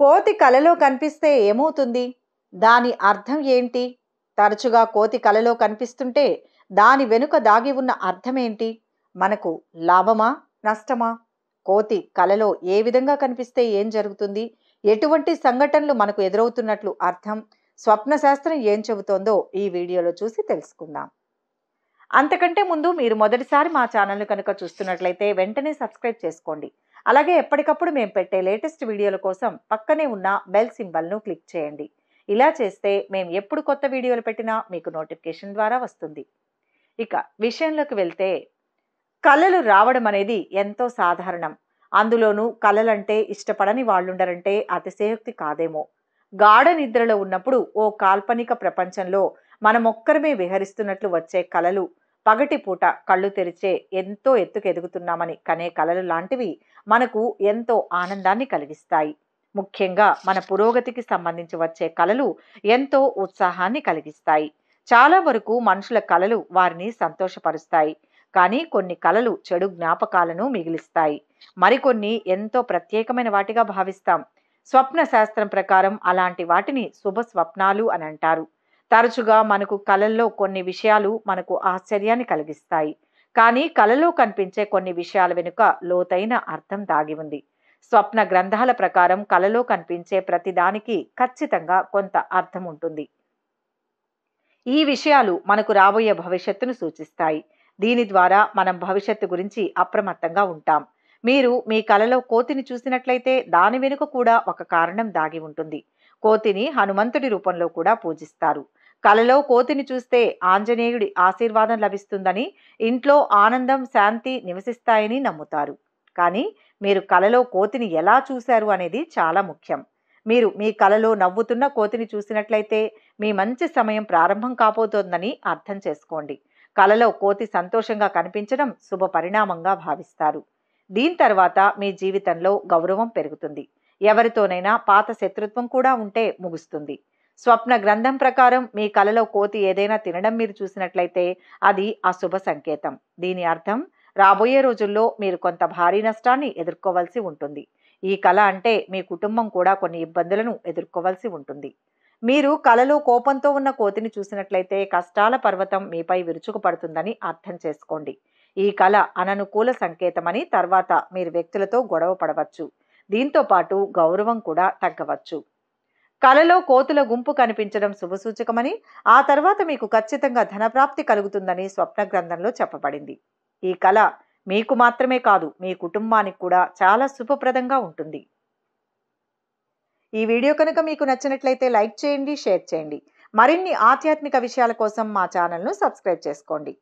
కోతి కలలో కనిపిస్తే ఏమవుతుంది దాని అర్థం ఏంటి తరచుగా కోతి కలలో కనిపిస్తుంటే దాని వెనుక దాగి ఉన్న అర్థమేంటి మనకు లాభమా నష్టమా కోతి కలలో ఏ విధంగా కనిపిస్తే ఏం జరుగుతుంది ఎటువంటి సంఘటనలు మనకు ఎదురవుతున్నట్లు అర్థం స్వప్న శాస్త్రం ఏం చెబుతోందో ఈ వీడియోలో చూసి తెలుసుకుందాం అంతకంటే ముందు మీరు మొదటిసారి మా ఛానల్ను కనుక చూస్తున్నట్లయితే వెంటనే సబ్స్క్రైబ్ చేసుకోండి అలాగే ఎప్పటికప్పుడు మేము పెట్టే లేటెస్ట్ వీడియోల కోసం పక్కనే ఉన్న బెల్ సింబల్ను క్లిక్ చేయండి ఇలా చేస్తే మేము ఎప్పుడు కొత్త వీడియోలు పెట్టినా మీకు నోటిఫికేషన్ ద్వారా వస్తుంది ఇక విషయంలోకి వెళ్తే కళలు రావడం అనేది ఎంతో సాధారణం అందులోనూ కళలంటే ఇష్టపడని వాళ్ళుండరంటే అతిశయోక్తి కాదేమో గాఢ నిద్రలో ఉన్నప్పుడు ఓ కాల్పనిక ప్రపంచంలో మనమొక్కరమే విహరిస్తున్నట్లు వచ్చే కళలు పగటి పూట కళ్ళు తెరిచే ఎంతో ఎత్తుకు ఎదుగుతున్నామని కనే కలలు లాంటివి మనకు ఎంతో ఆనందాన్ని కలిగిస్తాయి ముఖ్యంగా మన పురోగతికి సంబంధించి వచ్చే కళలు ఎంతో ఉత్సాహాన్ని కలిగిస్తాయి చాలా వరకు మనుషుల కళలు వారిని సంతోషపరుస్తాయి కానీ కొన్ని కళలు చెడు జ్ఞాపకాలను మిగిలిస్తాయి మరికొన్ని ఎంతో ప్రత్యేకమైన వాటిగా భావిస్తాం స్వప్న శాస్త్రం ప్రకారం అలాంటి వాటిని శుభ స్వప్నాలు అని అంటారు తరచుగా మనకు కళల్లో కొన్ని విషయాలు మనకు ఆశ్చర్యాన్ని కలిగిస్తాయి కానీ కళలో కనిపించే కొన్ని విషయాల వెనుక లోతైన అర్థం దాగి ఉంది స్వప్న గ్రంథాల ప్రకారం కళలో కనిపించే ప్రతిదానికి ఖచ్చితంగా కొంత అర్థం ఉంటుంది ఈ విషయాలు మనకు రాబోయే భవిష్యత్తును సూచిస్తాయి దీని ద్వారా మనం భవిష్యత్తు గురించి అప్రమత్తంగా ఉంటాం మీరు మీ కలలో కోతిని చూసినట్లయితే దాని వెనుక కూడా ఒక కారణం దాగి ఉంటుంది కోతిని హనుమంతుడి రూపంలో కూడా పూజిస్తారు కలలో కోతిని చూస్తే ఆంజనేయుడి ఆశీర్వాదం లభిస్తుందని ఇంట్లో ఆనందం శాంతి నివసిస్తాయని నమ్ముతారు కానీ మీరు కలలో కోతిని ఎలా చూశారు అనేది చాలా ముఖ్యం మీరు మీ కలలో నవ్వుతున్న కోతిని చూసినట్లయితే మీ మంచి సమయం ప్రారంభం కాబోతోందని అర్థం చేసుకోండి కలలో కోతి సంతోషంగా కనిపించడం శుభ పరిణామంగా భావిస్తారు దీని తర్వాత మీ జీవితంలో గౌరవం పెరుగుతుంది ఎవరితోనైనా పాత శత్రుత్వం కూడా ఉంటే ముగుస్తుంది స్వప్న గ్రంథం ప్రకారం మీ కలలో కోతి ఏదైనా తినడం మీరు చూసినట్లయితే అది అశుభ సంకేతం దీని అర్థం రాబోయే రోజుల్లో మీరు కొంత భారీ నష్టాన్ని ఎదుర్కోవాల్సి ఉంటుంది ఈ కళ అంటే మీ కుటుంబం కూడా కొన్ని ఇబ్బందులను ఎదుర్కోవాల్సి ఉంటుంది మీరు కలలో కోపంతో ఉన్న కోతిని చూసినట్లయితే కష్టాల పర్వతం మీపై విరుచుకుపడుతుందని అర్థం చేసుకోండి ఈ కళ అననుకూల సంకేతమని తర్వాత మీరు వ్యక్తులతో గొడవ పడవచ్చు దీంతో పాటు గౌరవం కూడా తగ్గవచ్చు కలలో కోతుల గుంపు కనిపించడం శుభసూచకమని ఆ తర్వాత మీకు ఖచ్చితంగా ధనప్రాప్తి కలుగుతుందని స్వప్న గ్రంథంలో చెప్పబడింది ఈ కళ మీకు మాత్రమే కాదు మీ కుటుంబానికి కూడా చాలా శుభప్రదంగా ఉంటుంది ఈ వీడియో కనుక మీకు నచ్చినట్లయితే లైక్ చేయండి షేర్ చేయండి మరిన్ని ఆధ్యాత్మిక విషయాల కోసం మా ఛానల్ను సబ్స్క్రైబ్ చేసుకోండి